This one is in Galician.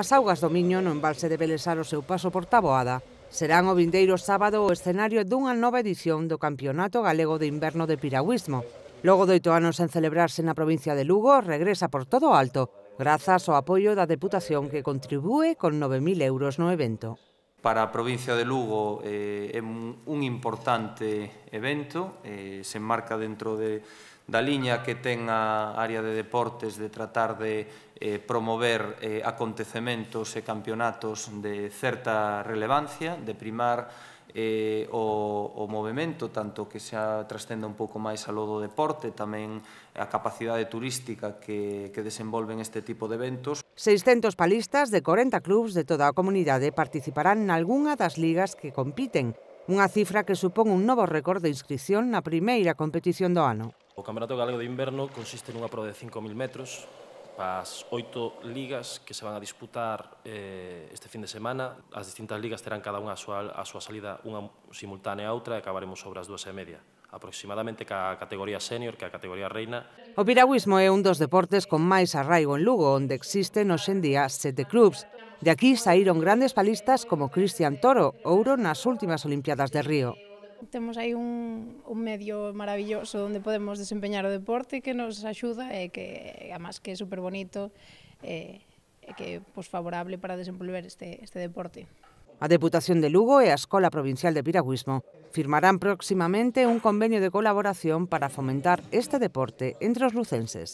As augas do Miño no embalse de Belesar o seu paso por Taboada serán o vindeiro sábado o escenario dunha nova edición do Campeonato Galego de Inverno de Piragüismo. Logo de oito anos en celebrarse na provincia de Lugo, regresa por todo o alto, grazas ao apoio da Deputación que contribúe con 9.000 euros no evento. Para a provincia de Lugo eh, é un importante evento, eh, se enmarca dentro de, da liña que ten a área de deportes de tratar de eh, promover eh, acontecementos e campeonatos de certa relevancia, de primar eh, o, o movimento, tanto que xa trascenda un pouco máis ao do deporte, tamén a capacidade turística que, que desenvolven este tipo de eventos. 600 palistas de 40 clubs de toda a comunidade participarán en algunha das ligas que compiten, unha cifra que supón un novo récord de inscripción na primeira competición do ano. O Campeonato Galego de Inverno consiste nunha prova de 5.000 metros, as oito ligas que se van a disputar eh, este fin de semana. As distintas ligas terán cada unha a súa, a súa salida unha simultánea a outra e acabaremos sobre as dúas e media aproximadamente ca categoría senior que a categoría reina. O piragüismo é un dos deportes con máis arraigo en Lugo, onde existen hoxendía sete clubs. De aquí saíron grandes palistas como Cristian Toro, ouro nas últimas Olimpiadas de Río. Temos aí un, un medio maravilloso onde podemos desempeñar o deporte que nos axuda e que, además, que é super bonito e, e que é pues, pois, favorable para desenvolver este, este deporte. A Deputación de Lugo y e a Escola Provincial de Piragüismo firmarán próximamente un convenio de colaboración para fomentar este deporte entre los lucenses.